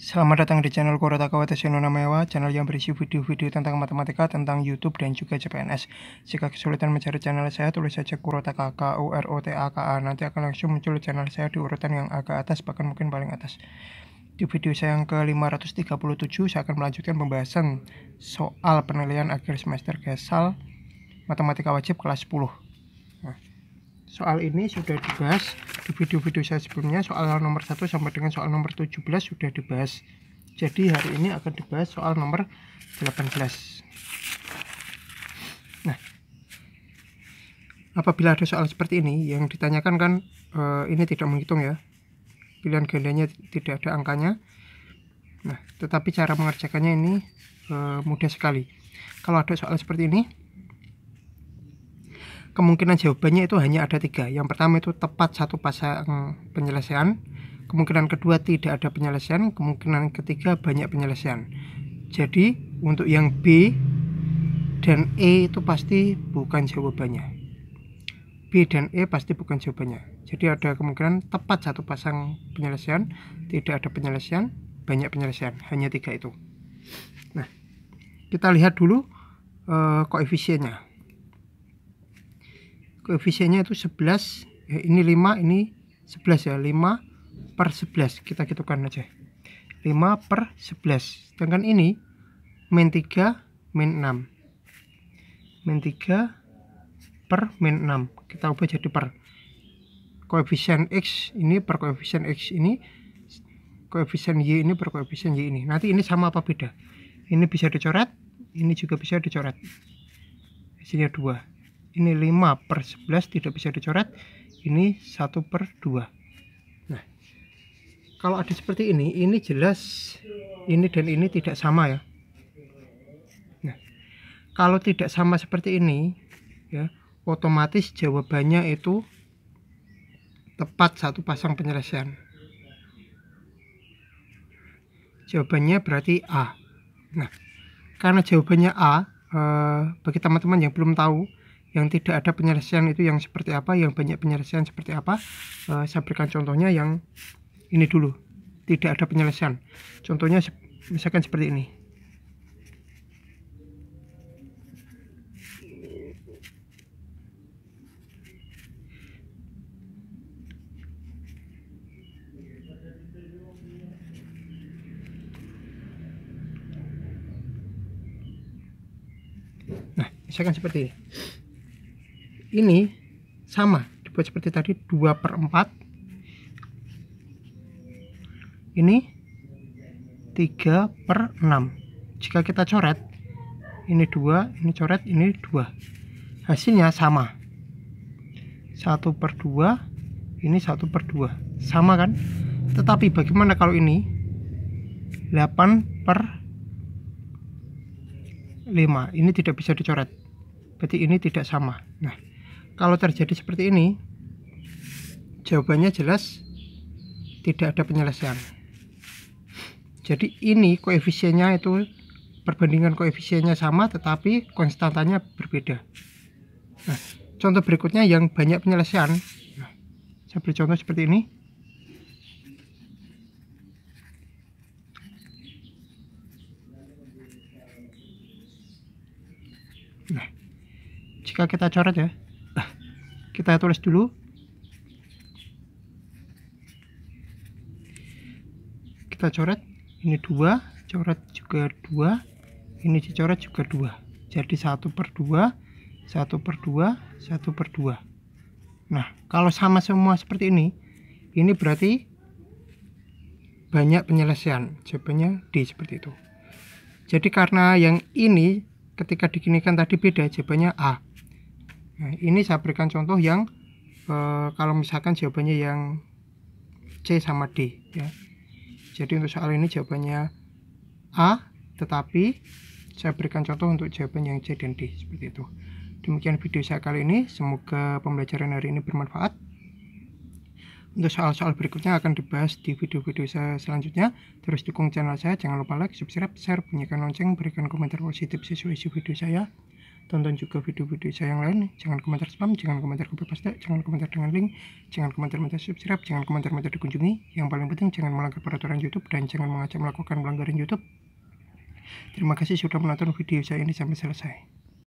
Selamat datang di channel Kurotaka Watashi no Namewa, channel yang berisi video-video tentang matematika, tentang YouTube, dan juga CPNS. Jika kesulitan mencari channel saya, tulis saja Kurotaka, K-U-R-O-T-A-K-A. Nanti akan langsung muncul channel saya di urutan yang agak atas, bahkan mungkin paling atas. Di video saya yang ke-537, saya akan melanjutkan pembahasan soal penilaian akhir semester gesal matematika wajib kelas 10. Nah, soal ini sudah dibahas di video-video saya sebelumnya soal nomor 1 sampai dengan soal nomor 17 sudah dibahas jadi hari ini akan dibahas soal nomor 18 nah apabila ada soal seperti ini yang ditanyakan kan e, ini tidak menghitung ya pilihan gandanya tidak ada angkanya nah tetapi cara mengerjakannya ini e, mudah sekali kalau ada soal seperti ini kemungkinan jawabannya itu hanya ada tiga yang pertama itu tepat satu pasang penyelesaian kemungkinan kedua tidak ada penyelesaian kemungkinan ketiga banyak penyelesaian jadi untuk yang B dan E itu pasti bukan jawabannya B dan E pasti bukan jawabannya jadi ada kemungkinan tepat satu pasang penyelesaian tidak ada penyelesaian banyak penyelesaian hanya tiga itu nah kita lihat dulu uh, koefisiennya koefisiennya itu 11 ya, ini 5 ini 11 ya 5 per 11 kita gitukan aja 5 per 11 sedangkan ini min 3 min 6 min 3 per min 6 kita ubah jadi per koefisien X ini per koefisien X ini koefisien Y ini per koefisien Y ini nanti ini sama apa beda ini bisa dicoret ini juga bisa dicoret hasilnya 2 ini 5 per 11 tidak bisa dicoret ini 1 per 2 nah kalau ada seperti ini ini jelas ini dan ini tidak sama ya nah kalau tidak sama seperti ini ya otomatis jawabannya itu tepat satu pasang penyelesaian jawabannya berarti A nah karena jawabannya A eh, bagi teman-teman yang belum tahu yang tidak ada penyelesaian itu yang seperti apa yang banyak penyelesaian seperti apa e, saya berikan contohnya yang ini dulu tidak ada penyelesaian contohnya misalkan seperti ini Nah, misalkan seperti ini ini sama dibuat seperti tadi 2 per 4 ini 3 per 6 jika kita coret ini 2 ini coret ini 2 hasilnya sama 1 per 2 ini 1 per 2 sama kan tetapi bagaimana kalau ini 8 per 5 ini tidak bisa dicoret berarti ini tidak sama nah kalau terjadi seperti ini jawabannya jelas tidak ada penyelesaian jadi ini koefisiennya itu perbandingan koefisiennya sama tetapi konstantanya berbeda nah, contoh berikutnya yang banyak penyelesaian nah, saya beri contoh seperti ini nah, jika kita coret ya kita tulis dulu kita coret ini dua coret juga dua ini dicoret juga dua jadi satu per dua satu per dua satu per dua nah kalau sama semua seperti ini ini berarti banyak penyelesaian jawabannya D seperti itu jadi karena yang ini ketika dikinikan tadi beda jawabannya A Nah, ini saya berikan contoh yang e, kalau misalkan jawabannya yang C sama D ya. Jadi untuk soal ini jawabannya A, tetapi saya berikan contoh untuk jawaban yang C dan D seperti itu. Demikian video saya kali ini, semoga pembelajaran hari ini bermanfaat. Untuk soal-soal berikutnya akan dibahas di video-video saya selanjutnya. Terus dukung channel saya, jangan lupa like, subscribe, share, bunyikan lonceng, berikan komentar positif sesuai isu video saya tonton juga video-video saya yang lain jangan komentar spam jangan komentar copy paste jangan komentar dengan link jangan komentar-komentar subscribe jangan komentar-komentar dikunjungi yang paling penting jangan melanggar peraturan YouTube dan jangan mengajak melakukan pelanggaran YouTube terima kasih sudah menonton video saya ini sampai selesai